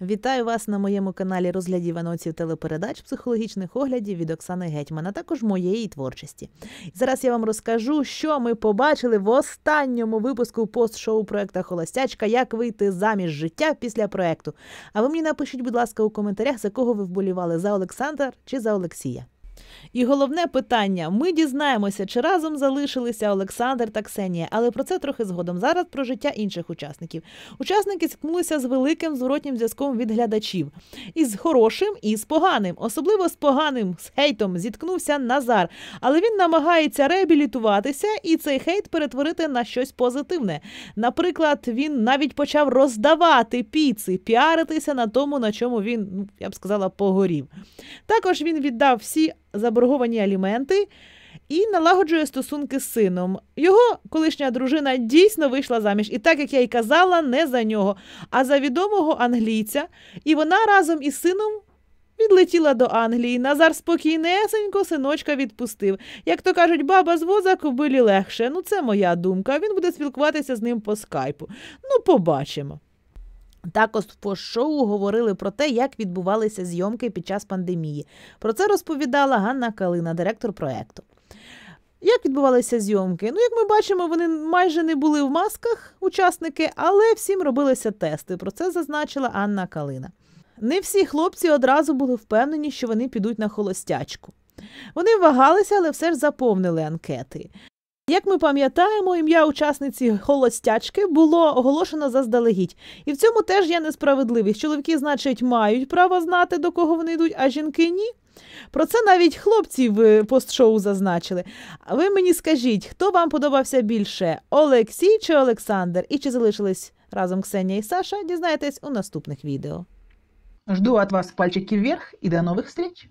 Вітаю вас на моєму каналі розглядів анонсів телепередач, психологічних оглядів від Оксани Гетьмана, також моєї творчості. Зараз я вам розкажу, що ми побачили в останньому випуску постшоу шоу проекта Холостячка, як вийти заміж життя після проекту. А ви мені напишіть, будь ласка, у коментарях, за кого ви вболівали за Олександр чи за Олексія. І головне питання: ми дізнаємося, чи разом залишилися Олександр та Ксенія, але про це трохи згодом. Зараз про життя інших учасників. Учасники зіткнулися з великим зворотнім зв'язком від глядачів, і з хорошим, і з поганим, особливо з поганим з хейтом зіткнувся Назар, але він намагається реабілітуватися і цей хейт перетворити на щось позитивне. Наприклад, він навіть почав роздавати піци, піаритися на тому, на чому він, ну, я б сказала, погорів. Також він віддав всі заборговані аліменти і налагоджує стосунки з сином. Його колишня дружина дійсно вийшла заміж, і так як я й казала, не за нього, а за відомого англійця. І вона разом із сином. Відлетіла до Англії, Назар спокійнесенько синочка відпустив. Як то кажуть, баба з воза кобилі легше. Ну, це моя думка. Він буде спілкуватися з ним по скайпу. Ну, побачимо. Також по шоу говорили про те, як відбувалися зйомки під час пандемії. Про це розповідала Ганна Калина, директор проєкту. Як відбувалися зйомки? Ну, як ми бачимо, вони майже не були в масках, учасники, але всім робилися тести. Про це зазначила Анна Калина. Не всі хлопці одразу були впевнені, що вони підуть на холостячку. Вони вагалися, але все ж заповнили анкети. Як ми пам'ятаємо, ім'я учасниці холостячки було оголошено заздалегідь, і в цьому теж є несправедливість. Чоловіки, значить, мають право знати, до кого вони йдуть, а жінки ні. Про це навіть хлопці в е, постшоу зазначили. А ви мені скажіть, хто вам подобався більше Олексій чи Олександр? І чи залишились разом Ксенія і Саша? Дізнаєтесь у наступних відео. Жду от вас пальчики вверх і до нових встреч!